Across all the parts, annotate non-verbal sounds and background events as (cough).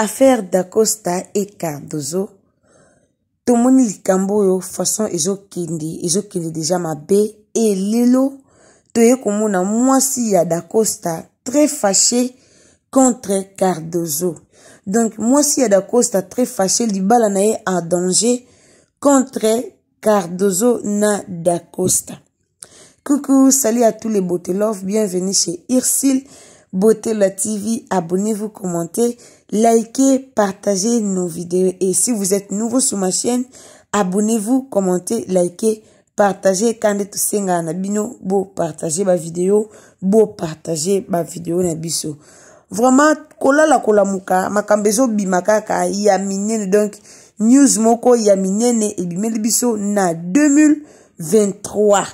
affaire dacosta e cardozo tomoni likambo oyo façon ezokende ezokende deja mabe e lelo toye komona mwasi ya dacosta très faché contre cardozo donc mwasi ya dacosta très faché libala na ye en danger contre cardozo na dacosta coucou salut à tous les beauté love bienvenue chez Ursule beauté la tv abonnez-vous commentez likez, partagez nos vidéos. Et si vous êtes nouveau sur ma chaîne, abonnez-vous, commentez, likez, partagez. Quand tout senga nabino, beau partagez ma vidéo, beau partagez ma vidéo nabiso. Vraiment, kola la kola muka, makambezo bimakaka, ya minene, donc, news moko ya minene, ebimelibiso na 2023.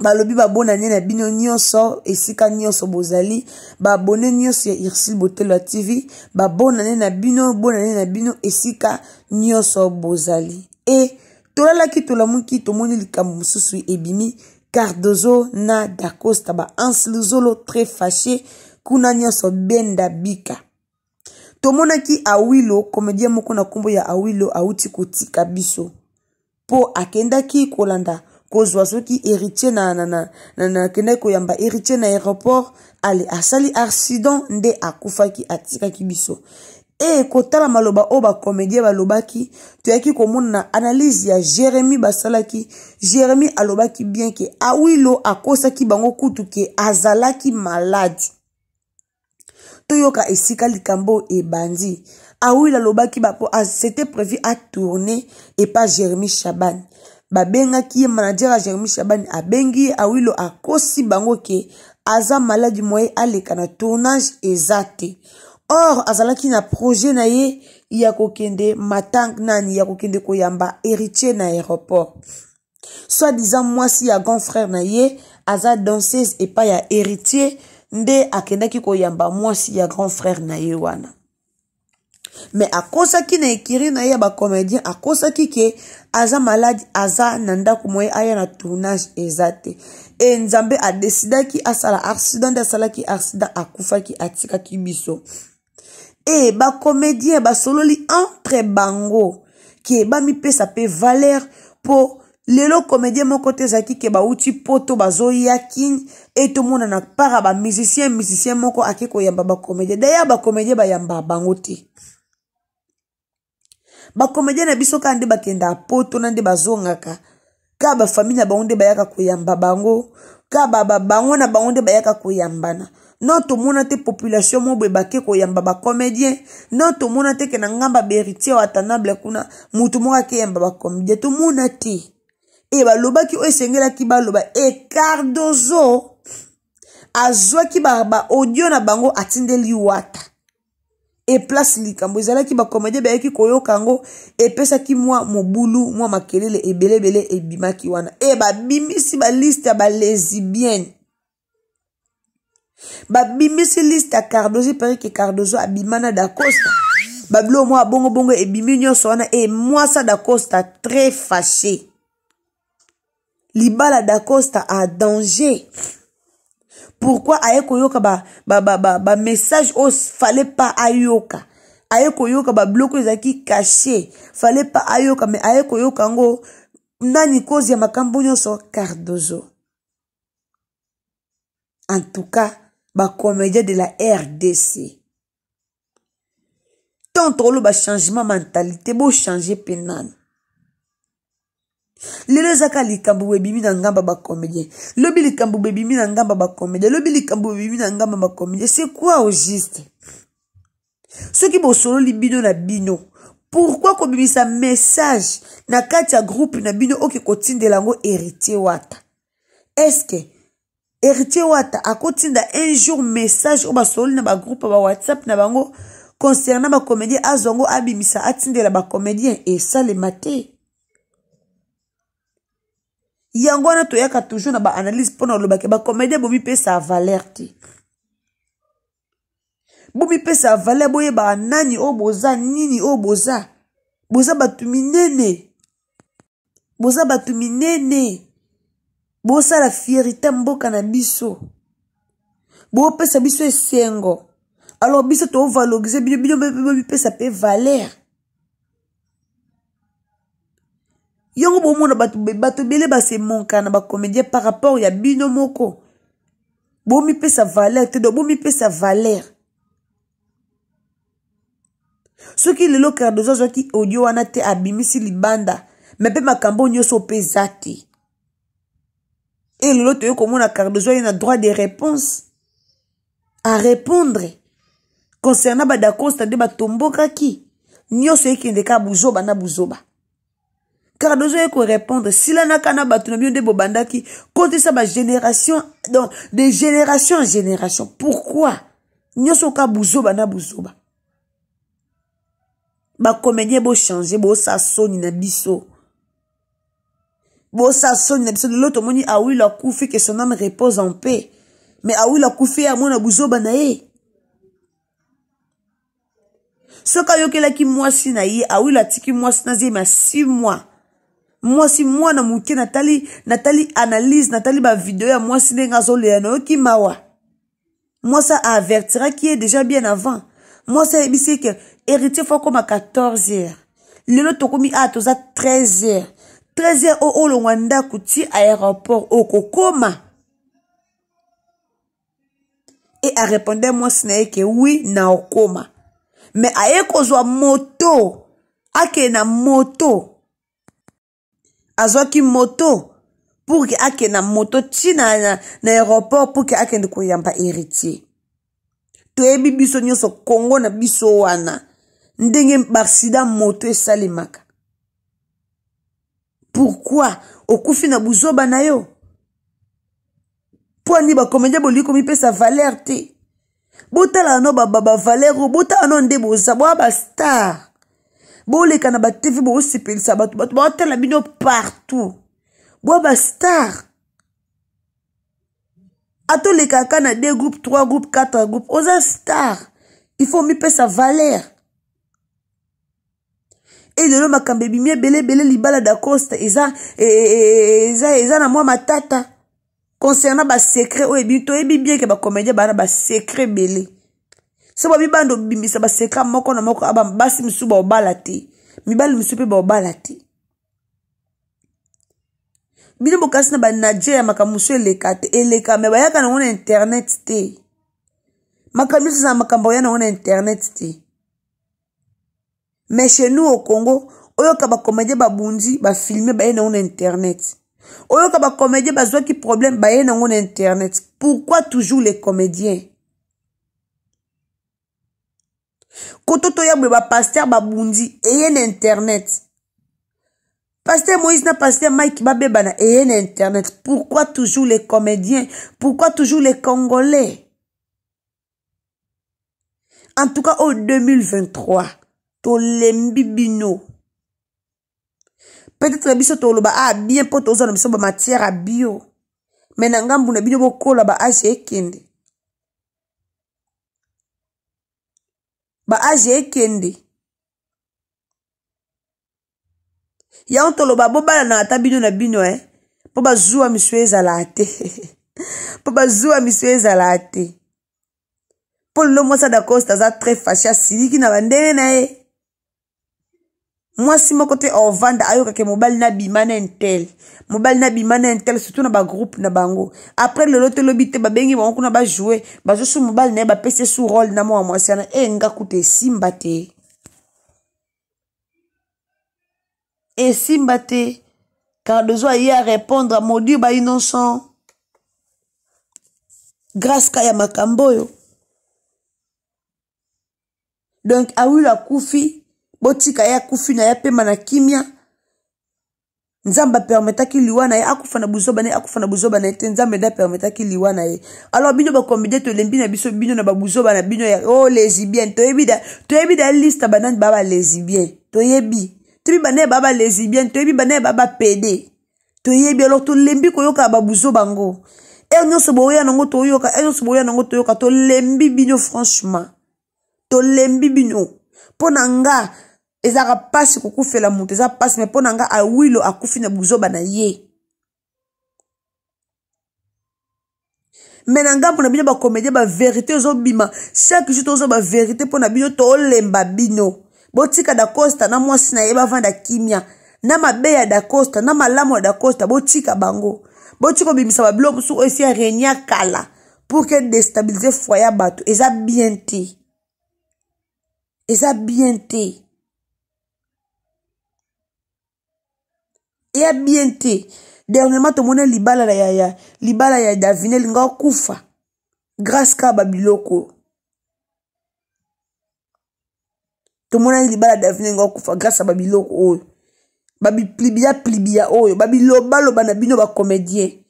balobi babonani na bino nyonso esika nyonso bozali baabone nyonso ya irsile botelo ya tv babonani na bino bonani na bino esika nyonso bozali e tolalaki tolamuki tomoni likambo mosusu ebimi cardozo na dacosta baansluzolo tre fache kuna nyonso benda bika tomonaki awilo komedien moko na nkombo ya awilo awuti kotika biso mpo akendaki kolanda kozwa soki héritier na, na, na, na, na akendaki koyamba héritier na aéroport ale asali accident nde akufaki atikaki biso e kotala maloba oyo bacomédien balobaki toyaki komona na analyse ya jérémi basalaki jérémi alobaki bien ke awilo akosaki bango kutu ke azalaki maladi toyoka esika likambo oyo ebandi awilo alobaki bapo c'était prévu atourne epa jérémi chaban babengaki ye manager ya jeremi shabani abengi ye awilo akosi bango ke aza maladi moye aleka na tournage eza te or azalaki na projet na ye ya kokende matang nani ya kokende koyamba héritier na aéroport soi-disant mwasi ya grand frère na ye aza danseuse epai ya héritier nde akendaki koyamba mwasi ya grand frère na ye wana me akosaki na ekiri na ye ya bacomédien akosaki ke aza maladi aza na ndako moye aya na tournage eza te e nzambe adesidaki asala accident nde asalaki accident akufaki atikaki biso e bacomédien basololi entre bango ke bamipesa mpe valeur mpo lelo comédien moko te ezalaki ke bauti poto bazoya king e tomonana para bamusicien musicien moko ake koyamba bacomédien daya bacomédien bayamba bango te bakomediane ya biso kaka nde bakenda poto na nde bazongaka kaka bafamili na bango nde bayaka koyamba bango kaka bango na bango nde bayaka koyambana non tomona te population moko boye bake koyamba bacomédien non tomona te ke na ngamba beritier watanable kuna motu moko akeyamba bacomédien tomona te e balobaki oyo esengelaki baloba ekardozo azwaki baaudio ba na bango atindeli wata eplace likambo ezalaki bakomedie bayaki koyoka yango epesaki mwa mobulu mwa makelele ebelebele ebimaki wana e babimisi baliste ya balezibienne babimisi liste ya cardozo eparike cardozo abima na dacosta babilo mwa abongobongo ebimi nyonso wana emwasa dacosta très faché libala dacosta a danger pourquoi aye koyoka bamessage oyo fallait pas ayoka aye koyoka babiloko ezalaki kashe fallait pas ayoka me aye koyoka yango nani kozi ya makambo nyonso cardozo en tout cas bacomédien de la rdc ntango tokoloba changement mentalité bochange mpe nani lelo ezaka likambo bebimi na ngambo ya bacomédien lobi likambo bebimi na ngambo ya bacomédien lobi likambo bebimi na ngambo ya bacomédien c'est quoi au juste soki bosololi bino na bino pourkui kobimisa message na kati ya groupe na bino oke kotindela yango héritier wata estce héritier wata akotinda un jour message oyo basololi na bagroupe ya bawhatsapp na bango concernant bacomédien azwa yango abimisa atindela bacomédien esalema te yango wana toyaka toujours na baanalyse mpona olobaki bacomédien bomipesa valeur te bomipesa valeur boyeba nani oyo boza nini oyo boza boza bato minene boza bato minene bosala fierité mboka na biso bopesa biso esengo alors biso tovalorise bino bino bomipesa mpe valeur yango bomona bato ebele basemonkana bacomédien par rapport ya bino moko bomipesa valeur te do bomipesa valeur soki lelo cardozo azwaki audio wana te abimisi libanda me mpe makambo nyonso opeza te e lelo toye komona cardozo aye na droit de réponse a répondre concernant badacosta nde batombokaki nyonso ekende kaka buzoba na buzoba car tozoye korépondre sila na kana bato na bino nde bobandaki kotisa bagénération donc de génération en génération pourquoi nyonso oka buzoba na buzoba bakomedie bochange bosa soni na biso bosa soni na biso lelo tomoni awil akufi ke son ame repose en paix mais awil akufi ye amona buzoba na ye soki ayokelaki mwasi na ye awil atiki mwasi nazi ye ma si mois mwasi mwana moke natali natali analyse natali bavideo ya mwasi ndenge azolela nayoki mawa mwasi aavertiraki ye déjà bien avant mwasi ayebisi eke héritier fo akóma 14 heure lelo tokómi a toza 13 heure 13 heure oyo olongwa ndako ti aéroport okokóma e arépondai mwasi na ye ke wi na okóma me aye kozwa moto akee na moto azwaki moto pour ke akende moto ntina na, na aéroport pour ke akende koyamba héritier toyebi biso nyonso kongo na biso wana ndenge barsida moto esalemaka pourkui okufi na buzoba na yo mpwani bakomédia bolingi komipesa valeur te botalaka no bababa valeur oyo botalaka no nde boza bwa bastar boleka na batv boosepelisa bato bato baotala bino partout bwa bastar atoleka ka na deux groupe trois groupe quatre groupe oza star il faut omipesa valeur e lelo makambo ebimi ebeleebele libala dacoste eza, eza, eza na mwa matata concernant basecret oyo ebimi toyebi bien ke bacomédien bana basecret ebele so babibanda obimisa baseka moko na moko aba basi mosusu baobala te mibali mosusu mpe baobala te bino bokasi na banager ya makambo mosusu eleka te eleka me bayaka nango na internet te makambo nyonso ezala makambo ya nango na internet te me chez nous au congo oyoka bacomédien babundi bafilme baye nango na internet oyoka bacomédien bazwaki problème baye nango na internet pourquoi toujours les comédiens koto toyambwe bapaster babundi eye na internet paster moïse na paster mike babebana eye na internet pourquoi toujours les comédiens pourquoi toujours les congolais en tout cas oyo 2023 tolembi bino peut-être na biso toloba ah bien mpo tozwa na biso bamatière ya bio me na ngambu na bino bokola baage ekende ba azi ekende yango toloba bobala na ata bino na bino eh. e mpo (laughs) bazuwa miso ezala te mpo bazuwa miso ezala te mpo lelo mwasi adacoste aza tres fashe asiliki na bandele na ye mwasi moko te ovanda ayokake mobali nabima na intel mobali nabima na intel surtout na bagroupe na bango après lelo tolobi te babengi bango kuna bajoue bazosu mobali na ye bapesi esu role na mwa mwasi wana e ngaku te esimba te esimba eh, te cardozo aye arépondre amodio bainocent grâce ka ya makambo oyo donk awilo akufi botika ye akufi na ye apema na kimia nzambe apermetaki liwa na ye akufa na buzoba na ye akufa na buzoba na ye te nzambe nde apermetaki liwa na ye alors bino bakombide tolembi na biso bino na babuzoba na bino ya o oh, lesibien toyebi da liste banani baa balesibien toyebi toyebi banaye baa balesibien toyebi banaye baa bapede toyebi alors tolembi koyoka babuzo bango ere nyonso boya nango toyoka ere nyonso boya nango toyoka tolembi bino franchement tolembi bino mpo na nga ezalaka mpasi kokufela moto eza mpasi me mpo na nga awilo ah akufi na buzoba na ye me na ngambo na bino bakomédien baverité ozobima chaque jour tozoya baverité mpo na bino tolemba bino botika dacosta na mwasi na ye bavanda kimia na mabe ya dacosta na malamu ya dacosta botika bango botika kobimisa babilo mosusu oyo esi ya régnie ya kala pour ke destabilize foyer ya bato eza bien te eza bien te eya bien te dernièrement tomoni libala ya, ya libala ya davine elinga okufa grâce kaka babiloko tomonani libala davine elinga okufa grâce ya babiloko oyo oh. babiplibia plibia oyo oh. babilobaloba na bino bacomédien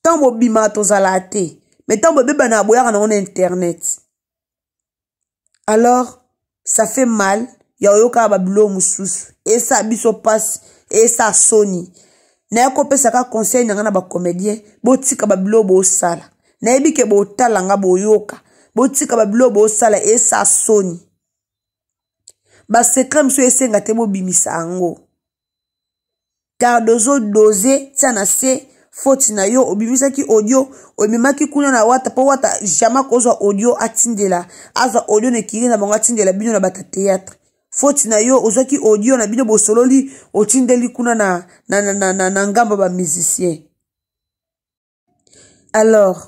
ntango bobimaka tozalaka te me ntango bobebanaka boyaka nango na internet alors ça fait mal ya oyokaka babilo mosusu esa biso mpasi esa soni naye kopesaka conseil na ngai na bacomédien botika babilo bosala nayebi ke botala nga boyoka botika babilo bosala esa soni basekre mosusu esenga te bobimisa yango garde ozodoze tia na se foti na yo obimisaki audio omemaki kuna na wata mpo wata jamai kozwa audio atindela azwa audio na ekiri na bango atindela bino na batateatre foti na yo ozwaki audio na bino bosololi otindeli kuna na, na, na, na, na, na ngambo ya bamusicien alors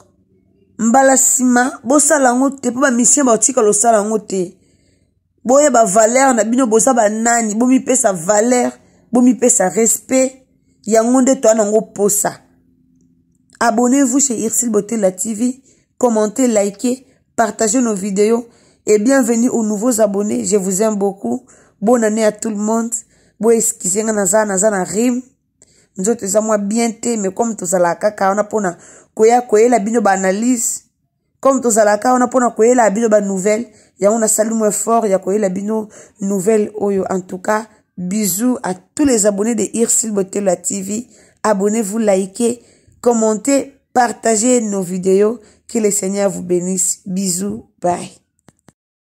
mbala nsima bosala yango te mpo bamusicien baotikala osala yango te boya bavaler na bino boza banani bomipesa valer bomipesa respect yango nde toya nango posa abonnez-vous chez Irsile Botella TV commentez likez partagez nos vidéos Et bienvenue aux nouveaux abonnés. Je vous aime beaucoup. Bonne année à tout le monde. Bon, excusez-moi, naza, naza, na rime. Nous autres, ça, moi, bien te. mais comme tous ça, la on a pour na, la bino, ba analyse. Comme tous ça, la kaka, on a pour na, la bino, ba nouvelle. Ya, on a salut moi, fort, ya, koya, la bino, nouvelle, oyo. En tout cas, bisous à tous les abonnés de Irsil Botelo TV. Abonnez-vous, likez, commentez, partagez nos vidéos. Que le Seigneur vous bénisse. Bisous. Bye.